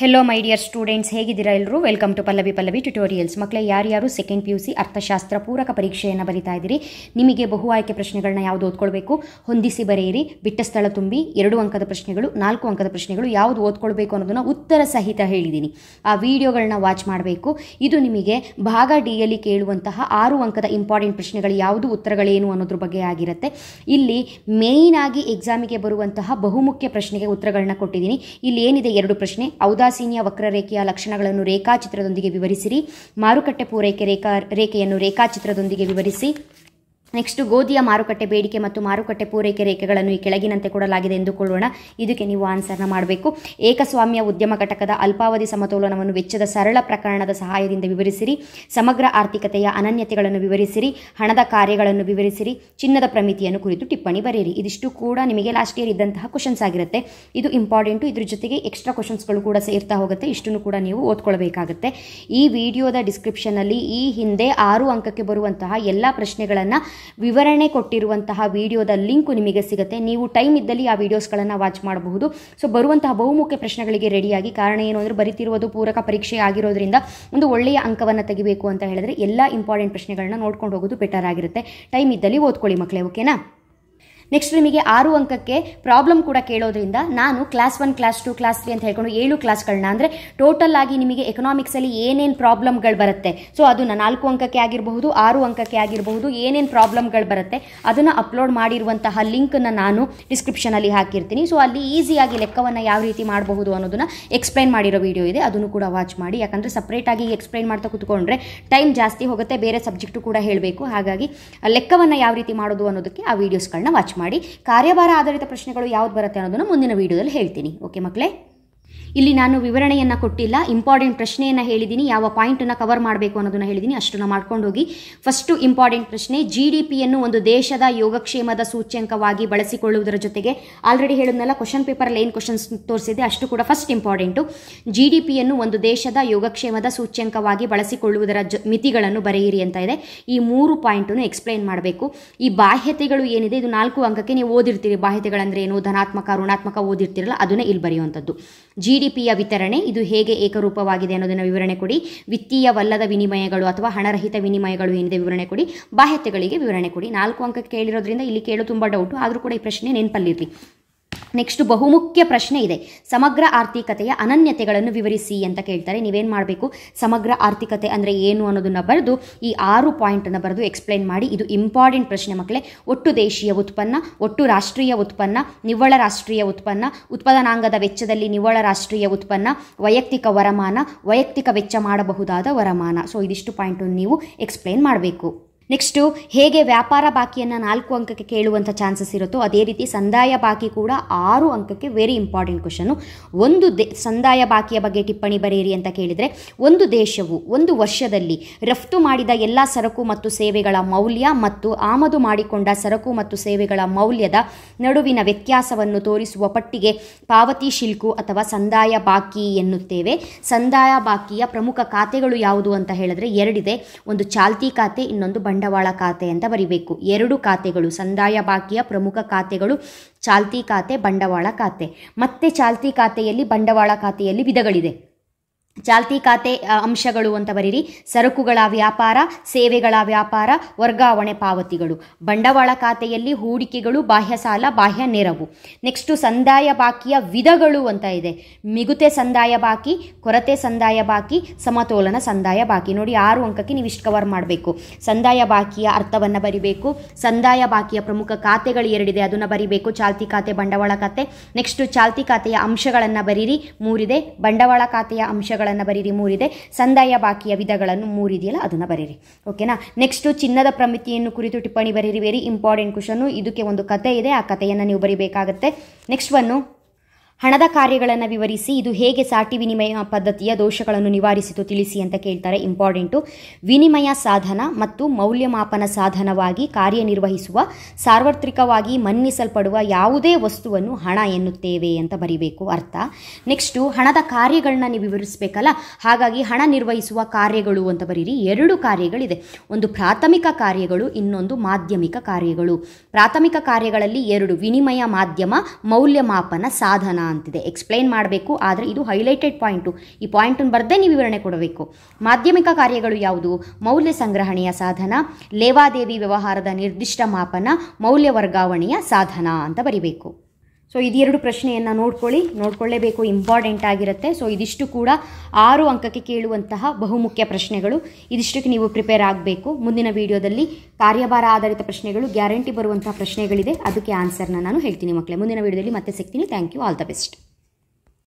hello my dear students ಹೇಗಿದ್ದೀರಾ ಎಲ್ಲರೂ welcome to Pallavi Pallavi tutorials ಮಕ್ಕಳೇ ಯಾರ್ಯಾರು ಸೆಕೆಂಡ್ ಪಿ ಯು ಸಿ ಅರ್ಥಶಾಸ್ತ್ರ ಪೂರಕ ಪರೀಕ್ಷೆಯನ್ನು ಬರಿತಾ ಇದ್ದೀರಿ ನಿಮಗೆ ಬಹು ಆಯ್ಕೆ ಪ್ರಶ್ನೆಗಳನ್ನ ಯಾವುದು ಓದ್ಕೊಳ್ಬೇಕು ಹೊಂದಿಸಿ ಬರೆಯಿರಿ ಬಿಟ್ಟ ಸ್ಥಳ ತುಂಬಿ ಎರಡು ಅಂಕದ ಪ್ರಶ್ನೆಗಳು ನಾಲ್ಕು ಅಂಕದ ಪ್ರಶ್ನೆಗಳು ಯಾವುದು ಓದ್ಕೊಳ್ಬೇಕು ಅನ್ನೋದನ್ನು ಉತ್ತರ ಸಹಿತ ಹೇಳಿದ್ದೀನಿ ಆ ವಿಡಿಯೋಗಳನ್ನ ವಾಚ್ ಮಾಡಬೇಕು ಇದು ನಿಮಗೆ ಭಾಗ ಡಿಯಲ್ಲಿ ಕೇಳುವಂತಹ ಆರು ಅಂಕದ ಇಂಪಾರ್ಟೆಂಟ್ ಪ್ರಶ್ನೆಗಳು ಯಾವುದು ಉತ್ತರಗಳೇನು ಅನ್ನೋದ್ರ ಬಗ್ಗೆ ಆಗಿರುತ್ತೆ ಇಲ್ಲಿ ಮೇಯ್ನ್ ಆಗಿ ಎಕ್ಸಾಮಿಗೆ ಬರುವಂತಹ ಬಹುಮುಖ್ಯ ಪ್ರಶ್ನೆಗೆ ಉತ್ತರಗಳನ್ನ ಕೊಟ್ಟಿದ್ದೀನಿ ಇಲ್ಲಿ ಏನಿದೆ ಎರಡು ಪ್ರಶ್ನೆ ಹೌದಾ ವಕ್ರ ವಕ್ರರೇಖೆಯ ಲಕ್ಷಣಗಳನ್ನು ರೇಖಾಚಿತ್ರದೊಂದಿಗೆ ವಿವರಿಸಿರಿ ಮಾರುಕಟ್ಟೆ ಪೂರೈಕೆ ರೇಖಾ ರೇಖೆಯನ್ನು ರೇಖಾಚಿತ್ರದೊಂದಿಗೆ ವಿವರಿಸಿ ನೆಕ್ಸ್ಟ್ ಗೋಧಿಯ ಮಾರುಕಟ್ಟೆ ಬೇಡಿಕೆ ಮತ್ತು ಮಾರುಕಟ್ಟೆ ಪೂರೈಕೆ ರೇಖೆಗಳನ್ನು ಈ ಕೆಳಗಿನಂತೆ ಕೊಡಲಾಗಿದೆ ಎಂದುಕೊಳ್ಳೋಣ ಇದಕ್ಕೆ ನೀವು ಆನ್ಸರ್ನ ಮಾಡಬೇಕು ಏಕಸ್ವಾಮ್ಯ ಉದ್ಯಮ ಘಟಕದ ಅಲ್ಪಾವಧಿ ಸಮತೋಲನವನ್ನು ವೆಚ್ಚದ ಸರಳ ಪ್ರಕರಣದ ಸಹಾಯದಿಂದ ವಿವರಿಸಿರಿ ಸಮಗ್ರ ಆರ್ಥಿಕತೆಯ ಅನನ್ಯತೆಗಳನ್ನು ವಿವರಿಸಿರಿ ಹಣದ ಕಾರ್ಯಗಳನ್ನು ವಿವರಿಸಿರಿ ಚಿನ್ನದ ಪ್ರಮಿತಿಯನ್ನು ಕುರಿತು ಟಿಪ್ಪಣಿ ಬರೆಯಿರಿ ಇದಿಷ್ಟು ಕೂಡ ನಿಮಗೆ ಲಾಸ್ಟ್ ಇಯರ್ ಇದ್ದಂತಹ ಕ್ವಶನ್ಸ್ ಆಗಿರುತ್ತೆ ಇದು ಇಂಪಾರ್ಟೆಂಟು ಇದ್ರ ಜೊತೆಗೆ ಎಕ್ಸ್ಟ್ರಾ ಕ್ವಶನ್ಸ್ಗಳು ಕೂಡ ಸೇರ್ತಾ ಹೋಗುತ್ತೆ ಇಷ್ಟನ್ನು ಕೂಡ ನೀವು ಓದ್ಕೊಳ್ಬೇಕಾಗುತ್ತೆ ಈ ವಿಡಿಯೋದ ಡಿಸ್ಕ್ರಿಪ್ಷನಲ್ಲಿ ಈ ಹಿಂದೆ ಆರು ಅಂಕಕ್ಕೆ ಬರುವಂತಹ ಎಲ್ಲ ಪ್ರಶ್ನೆಗಳನ್ನು ವಿವರಣೆ ಕೊಟ್ಟಿರುವಂತಹ ವಿಡಿಯೋದ ಲಿಂಕು ನಿಮಗೆ ಸಿಗುತ್ತೆ ನೀವು ಟೈಮ್ ಇದ್ದಲ್ಲಿ ಆ ವಿಡಿಯೋಸ್ಗಳನ್ನು ವಾಚ್ ಮಾಡಬಹುದು ಸೊ ಬರುವಂತಹ ಬಹುಮುಖ್ಯ ಪ್ರಶ್ನೆಗಳಿಗೆ ರೆಡಿಯಾಗಿ ಕಾರಣ ಏನು ಅಂದರೆ ಬರಿತಿರುವುದು ಪೂರಕ ಪರೀಕ್ಷೆ ಆಗಿರೋದ್ರಿಂದ ಒಂದು ಒಳ್ಳೆಯ ಅಂಕವನ್ನು ತೆಗಿಬೇಕು ಅಂತ ಹೇಳಿದ್ರೆ ಎಲ್ಲ ಇಂಪಾರ್ಟೆಂಟ್ ಪ್ರಶ್ನೆಗಳನ್ನ ನೋಡ್ಕೊಂಡು ಹೋಗೋದು ಬೆಟರ್ ಆಗಿರುತ್ತೆ ಟೈಮ್ ಇದ್ದಲ್ಲಿ ಓದ್ಕೊಳ್ಳಿ ಮಕ್ಕಳೇ ಓಕೆನಾ ನೆಕ್ಸ್ಟ್ ನಿಮಗೆ ಆರು ಅಂಕಕ್ಕೆ ಪ್ರಾಬ್ಲಮ್ ಕೂಡ ಕೇಳೋದ್ರಿಂದ ನಾನು class one class two class three ಅಂತ ಹೇಳ್ಕೊಂಡು ಏಳು ಕ್ಲಾಸ್ಗಳನ್ನ ಅಂದರೆ ಟೋಟಲ್ ಆಗಿ ನಿಮಗೆ ಎಕನಾಮಿಕ್ಸಲ್ಲಿ ಏನೇನು ಪ್ರಾಬ್ಲಮ್ಗಳು ಬರುತ್ತೆ ಸೊ ಅದನ್ನು ನಾಲ್ಕು ಅಂಕಕ್ಕೆ ಆಗಿರಬಹುದು ಆರು ಅಂಕಕ್ಕೆ ಆಗಿರಬಹುದು ಏನೇನು ಪ್ರಾಬ್ಲಮ್ಗಳು ಬರುತ್ತೆ ಅದನ್ನು ಅಪ್ಲೋಡ್ ಮಾಡಿರುವಂತಹ ಲಿಂಕನ್ನು ನಾನು ಡಿಸ್ಕ್ರಿಪ್ಷನಲ್ಲಿ ಹಾಕಿರ್ತೀನಿ ಸೊ ಅಲ್ಲಿ ಈಸಿಯಾಗಿ ಲೆಕ್ಕವನ್ನು ಯಾವ ರೀತಿ ಮಾಡಬಹುದು ಅನ್ನೋದನ್ನು ಎಕ್ಸ್ಪ್ಲೈನ್ ಮಾಡಿರೋ ವಿಡಿಯೋ ಇದೆ ಅದನ್ನು ಕೂಡ ವಾಚ್ ಮಾಡಿ ಯಾಕಂದರೆ ಸಪ್ರೇಟಾಗಿ ಎಕ್ಸ್ಪ್ಲೈನ್ ಮಾಡ್ತಾ ಕೂತ್ಕೊಂಡ್ರೆ ಟೈಮ್ ಜಾಸ್ತಿ ಹೋಗುತ್ತೆ ಬೇರೆ ಸಬ್ಜೆಕ್ಟು ಕೂಡ ಹೇಳಬೇಕು ಹಾಗಾಗಿ ಲೆಕ್ಕವನ್ನು ಯಾವ ರೀತಿ ಮಾಡೋದು ಅನ್ನೋದಕ್ಕೆ ಆ ವೀಡಿಯೋಸ್ಗಳನ್ನ ವಾಚ್ ಮಾಡಿ ಮಾಡಿ ಕಾರ್ಯಭಾರ ಆಧಾರಿತ ಪ್ರಶ್ನೆಗಳು ಯಾವ್ದು ಬರುತ್ತೆ ಅನ್ನೋದನ್ನು ಮುಂದಿನ ವೀಡಿಯೋದಲ್ಲಿ ಹೇಳ್ತೀನಿ ಓಕೆ ಮಕ್ಕಳೇ ಇಲ್ಲಿ ನಾನು ವಿವರಣೆಯನ್ನು ಕೊಟ್ಟಿಲ್ಲ ಇಂಪಾರ್ಟೆಂಟ್ ಪ್ರಶ್ನೆಯನ್ನು ಹೇಳಿದ್ದೀನಿ ಯಾವ ಪಾಯಿಂಟನ್ನು ಕವರ್ ಮಾಡಬೇಕು ಅನ್ನೋದನ್ನು ಹೇಳಿದ್ದೀನಿ ಅಷ್ಟನ್ನು ಮಾಡ್ಕೊಂಡು ಹೋಗಿ ಫಸ್ಟು ಇಂಪಾರ್ಟೆಂಟ್ ಪ್ರಶ್ನೆ ಜಿ ಡಿ ಪಿಯನ್ನು ಒಂದು ದೇಶದ ಯೋಗಕ್ಷೇಮದ ಸೂಚ್ಯಂಕವಾಗಿ ಬಳಸಿಕೊಳ್ಳುವುದರ ಜೊತೆಗೆ ಆಲ್ರೆಡಿ ಹೇಳಿದ್ನಲ್ಲ ಕ್ವಶನ್ ಪೇಪರಲ್ಲಿ ಏನು ಕ್ವಶನ್ಸ್ ತೋರಿಸಿದೆ ಅಷ್ಟು ಕೂಡ ಫಸ್ಟ್ ಇಂಪಾರ್ಟೆಂಟು ಜಿ ಡಿ ಪಿಯನ್ನು ಒಂದು ದೇಶದ ಯೋಗಕ್ಷೇಮದ ಸೂಚ್ಯಂಕವಾಗಿ ಬಳಸಿಕೊಳ್ಳುವುದರ ಜ ಮಿತಿಗಳನ್ನು ಬರೆಯಿರಿ ಅಂತ ಇದೆ ಈ ಮೂರು ಪಾಯಿಂಟನ್ನು ಎಕ್ಸ್ಪ್ಲೈನ್ ಮಾಡಬೇಕು ಈ ಬಾಹ್ಯತೆಗಳು ಏನಿದೆ ಇದು ನಾಲ್ಕು ಅಂಕಕ್ಕೆ ನೀವು ಓದಿರ್ತೀರಿ ಬಾಹ್ಯತೆಗಳಂದ್ರೆ ಏನು ಧನಾತ್ಮಕ ಋಣಾತ್ಮಕ ಓದಿರ್ತಿರಲ್ಲ ಅದನ್ನೇ ಇಲ್ಲಿ ಬರೆಯುವಂಥದ್ದು ಜಿ ಜಿಡಿಪಿಯ ವಿತರಣೆ ಇದು ಹೇಗೆ ಏಕರೂಪವಾಗಿದೆ ಅನ್ನೋದನ್ನು ವಿವರಣೆ ಕೊಡಿ ವಿತ್ತೀಯವಲ್ಲದ ವಿನಿಮಯಗಳು ಅಥವಾ ಹಣರಹಿತ ವಿನಿಮಯಗಳು ಏನಿದೆ ವಿವರಣೆ ಕೊಡಿ ಬಾಹ್ಯತೆಗಳಿಗೆ ವಿವರಣೆ ಕೊಡಿ ನಾಲ್ಕು ಅಂಕ ಕೇಳಿರೋದ್ರಿಂದ ಇಲ್ಲಿ ಕೇಳೋ ತುಂಬ ಡೌಟು ಆದರೂ ಕೂಡ ಈ ಪ್ರಶ್ನೆ ನೆನಪಲ್ಲಿರಲಿ ನೆಕ್ಸ್ಟ್ ಬಹುಮುಖ್ಯ ಪ್ರಶ್ನೆ ಇದೆ ಸಮಗ್ರ ಆರ್ಥಿಕತೆಯ ಅನನ್ಯತೆಗಳನ್ನು ವಿವರಿಸಿ ಅಂತ ಕೇಳ್ತಾರೆ ನೀವೇನು ಮಾಡಬೇಕು ಸಮಗ್ರ ಆರ್ಥಿಕತೆ ಅಂದರೆ ಏನು ಅನ್ನೋದನ್ನು ಬರೆದು ಈ ಆರು ಪಾಯಿಂಟನ್ನು ಬರೆದು ಎಕ್ಸ್ಪ್ಲೈನ್ ಮಾಡಿ ಇದು ಇಂಪಾರ್ಟೆಂಟ್ ಪ್ರಶ್ನೆ ಮಕ್ಕಳೇ ಒಟ್ಟು ದೇಶೀಯ ಉತ್ಪನ್ನ ಒಟ್ಟು ರಾಷ್ಟ್ರೀಯ ಉತ್ಪನ್ನ ನಿವ್ವಳ ರಾಷ್ಟ್ರೀಯ ಉತ್ಪನ್ನ ಉತ್ಪಾದನಾಂಗದ ವೆಚ್ಚದಲ್ಲಿ ನಿವ್ವಳ ರಾಷ್ಟ್ರೀಯ ಉತ್ಪನ್ನ ವೈಯಕ್ತಿಕ ವರಮಾನ ವೈಯಕ್ತಿಕ ವೆಚ್ಚ ಮಾಡಬಹುದಾದ ವರಮಾನ ಸೊ ಇದಿಷ್ಟು ಪಾಯಿಂಟನ್ನು ನೀವು ಎಕ್ಸ್ಪ್ಲೈನ್ ಮಾಡಬೇಕು ನೆಕ್ಸ್ಟು ಹೇಗೆ ವ್ಯಾಪಾರ ಬಾಕಿಯನ್ನು ನಾಲ್ಕು ಅಂಕಕ್ಕೆ ಕೇಳುವಂಥ ಚಾನ್ಸಸ್ ಇರುತ್ತೋ ಅದೇ ರೀತಿ ಸಂದಾಯ ಬಾಕಿ ಕೂಡ ಆರು ಅಂಕಕ್ಕೆ ವೆರಿ ಇಂಪಾರ್ಟೆಂಟ್ ಕ್ವಶನು ಒಂದು ದೇ ಸಂದಾಯ ಬಾಕಿಯ ಬಗ್ಗೆ ಟಿಪ್ಪಣಿ ಬರೆಯಿರಿ ಅಂತ ಕೇಳಿದರೆ ಒಂದು ದೇಶವು ಒಂದು ವರ್ಷದಲ್ಲಿ ರಫ್ತು ಮಾಡಿದ ಎಲ್ಲ ಸರಕು ಮತ್ತು ಸೇವೆಗಳ ಮೌಲ್ಯ ಮತ್ತು ಆಮದು ಮಾಡಿಕೊಂಡ ಸರಕು ಮತ್ತು ಸೇವೆಗಳ ಮೌಲ್ಯದ ನಡುವಿನ ವ್ಯತ್ಯಾಸವನ್ನು ತೋರಿಸುವ ಪಟ್ಟಿಗೆ ಪಾವತಿ ಶಿಲ್ಕು ಅಥವಾ ಸಂದಾಯ ಬಾಕಿ ಎನ್ನುತ್ತೇವೆ ಸಂದಾಯ ಬಾಕಿಯ ಪ್ರಮುಖ ಖಾತೆಗಳು ಯಾವುದು ಅಂತ ಹೇಳಿದ್ರೆ ಎರಡಿದೆ ಒಂದು ಚಾಲ್ತಿ ಖಾತೆ ಇನ್ನೊಂದು ಬಂಡ ಬಂಡವಾಳ ಖಾತೆ ಅಂತ ಬರಿಬೇಕು ಎರಡು ಖಾತೆಗಳು ಸಂದಾಯ ಬಾಕಿಯ ಪ್ರಮುಖ ಖಾತೆಗಳು ಚಾಲ್ತಿ ಖಾತೆ ಬಂಡವಾಳ ಖಾತೆ ಮತ್ತೆ ಚಾಲ್ತಿ ಖಾತೆಯಲ್ಲಿ ಬಂಡವಾಳ ಖಾತೆಯಲ್ಲಿ ವಿಧಗಳಿದೆ ಚಾಲ್ತಿ ಖಾತೆ ಅಂಶಗಳು ಅಂತ ಬರೀರಿ ಸರಕುಗಳ ವ್ಯಾಪಾರ ಸೇವೆಗಳ ವ್ಯಾಪಾರ ವರ್ಗಾವಣೆ ಪಾವತಿಗಳು ಬಂಡವಾಳ ಖಾತೆಯಲ್ಲಿ ಹೂಡಿಕೆಗಳು ಬಾಹ್ಯ ಸಾಲ ಬಾಹ್ಯ ನೆರವು ನೆಕ್ಸ್ಟು ಸಂದಾಯ ಬಾಕಿಯ ವಿಧಗಳು ಅಂತ ಇದೆ ಮಿಗುತೆ ಸಂದಾಯ ಬಾಕಿ ಕೊರತೆ ಸಂದಾಯ ಬಾಕಿ ಸಮತೋಲನ ಸಂದಾಯ ಬಾಕಿ ನೋಡಿ ಆರು ಅಂಕಕ್ಕೆ ನೀವು ಇಷ್ಟು ಕವರ್ ಮಾಡಬೇಕು ಸಂದಾಯ ಬಾಕಿಯ ಅರ್ಥವನ್ನು ಬರಿಬೇಕು ಸಂದಾಯ ಬಾಕಿಯ ಪ್ರಮುಖ ಖಾತೆಗಳು ಎರಡಿದೆ ಅದನ್ನು ಬರಿಬೇಕು ಚಾಲ್ತಿ ಖಾತೆ ಬಂಡವಾಳ ಖಾತೆ ನೆಕ್ಸ್ಟು ಚಾಲ್ತಿ ಖಾತೆಯ ಅಂಶಗಳನ್ನು ಬರೀರಿ ಮೂರಿದೆ ಬಂಡವಾಳ ಖಾತೆಯ ಅಂಶ ಅಂಶಗಳನ್ನು ಬರೀರಿ ಮೂರಿದೆ ಸಂದಾಯ ಬಾಕಿಯ ವಿಧಗಳನ್ನು ಮೂರಿದೆಯಲ್ಲ ಅದನ್ನು ಬರೀರಿ ಓಕೆನಾ ನೆಕ್ಸ್ಟು ಚಿನ್ನದ ಪ್ರಮಿತಿಯನ್ನು ಕುರಿತು ಟಿಪ್ಪಣಿ ಬರೀರಿ ವೆರಿ ಇಂಪಾರ್ಟೆಂಟ್ ಕ್ವಶನ್ನು ಇದಕ್ಕೆ ಒಂದು ಕತೆ ಇದೆ ಆ ಕಥೆಯನ್ನು ನೀವು ಬರಿಬೇಕಾಗುತ್ತೆ ನೆಕ್ಸ್ಟ್ ಒನ್ನು ಹಣದ ಕಾರ್ಯಗಳನ್ನು ವಿವರಿಸಿ ಇದು ಹೇಗೆ ಸಾಟಿ ವಿನಿಮಯ ಪದ್ಧತಿಯ ದೋಷಗಳನ್ನು ನಿವಾರಿಸಿತು ತಿಳಿಸಿ ಅಂತ ಕೇಳ್ತಾರೆ ಇಂಪಾರ್ಟೆಂಟು ವಿನಿಮಯ ಸಾಧನ ಮತ್ತು ಮೌಲ್ಯಮಾಪನ ಸಾಧನವಾಗಿ ಕಾರ್ಯನಿರ್ವಹಿಸುವ ಸಾರ್ವತ್ರಿಕವಾಗಿ ಮನ್ನಿಸಲ್ಪಡುವ ಯಾವುದೇ ವಸ್ತುವನ್ನು ಹಣ ಎನ್ನುತ್ತೇವೆ ಅಂತ ಬರೀಬೇಕು ಅರ್ಥ ನೆಕ್ಸ್ಟು ಹಣದ ಕಾರ್ಯಗಳನ್ನ ನೀವು ವಿವರಿಸಬೇಕಲ್ಲ ಹಾಗಾಗಿ ಹಣ ನಿರ್ವಹಿಸುವ ಕಾರ್ಯಗಳು ಅಂತ ಬರೀರಿ ಎರಡು ಕಾರ್ಯಗಳಿದೆ ಒಂದು ಪ್ರಾಥಮಿಕ ಕಾರ್ಯಗಳು ಇನ್ನೊಂದು ಮಾಧ್ಯಮಿಕ ಕಾರ್ಯಗಳು ಪ್ರಾಥಮಿಕ ಕಾರ್ಯಗಳಲ್ಲಿ ಎರಡು ವಿನಿಮಯ ಮಾಧ್ಯಮ ಮೌಲ್ಯಮಾಪನ ಸಾಧನ ಅಂತಿದೆ ಎಕ್ಸ್ಪ್ಲೈನ್ ಮಾಡಬೇಕು ಆದರೆ ಇದು ಹೈಲೈಟೆಡ್ ಪಾಯಿಂಟು ಈ ಪಾಯಿಂಟನ್ನು ಬರದೇ ನೀವು ವಿವರಣೆ ಕೊಡಬೇಕು ಮಾಧ್ಯಮಿಕ ಕಾರ್ಯಗಳು ಯಾವುದು ಮೌಲ್ಯ ಸಂಗ್ರಹಣೆಯ ಸಾಧನ ಲೇವಾದೇವಿ ವ್ಯವಹಾರದ ನಿರ್ದಿಷ್ಟ ಮಾಪನ ಮೌಲ್ಯ ವರ್ಗಾವಣೆಯ ಸಾಧನ ಅಂತ ಬರೀಬೇಕು ಸೊ ಇದೆರಡು ಪ್ರಶ್ನೆಯನ್ನು ನೋಡ್ಕೊಳ್ಳಿ ನೋಡ್ಕೊಳ್ಳೇಬೇಕು ಇಂಪಾರ್ಟೆಂಟ್ ಆಗಿರುತ್ತೆ ಸೊ ಇದಿಷ್ಟು ಕೂಡ ಆರು ಅಂಕಕ್ಕೆ ಕೇಳುವಂತಹ ಬಹುಮುಖ್ಯ ಪ್ರಶ್ನೆಗಳು ಇದಿಷ್ಟಕ್ಕೆ ನೀವು ಪ್ರಿಪೇರ್ ಆಗಬೇಕು ಮುಂದಿನ ವಿಡಿಯೋದಲ್ಲಿ ಕಾರ್ಯಭಾರ ಆಧಾರಿತ ಪ್ರಶ್ನೆಗಳು ಗ್ಯಾರಂಟಿ ಬರುವಂತಹ ಪ್ರಶ್ನೆಗಳಿದೆ ಅದಕ್ಕೆ ಆನ್ಸರ್ನ ನಾನು ಹೇಳ್ತೀನಿ ಮಕ್ಕಳೇ ಮುಂದಿನ ವಿಡಿಯೋದಲ್ಲಿ ಮತ್ತೆ ಸಿಗ್ತೀನಿ thank you all the best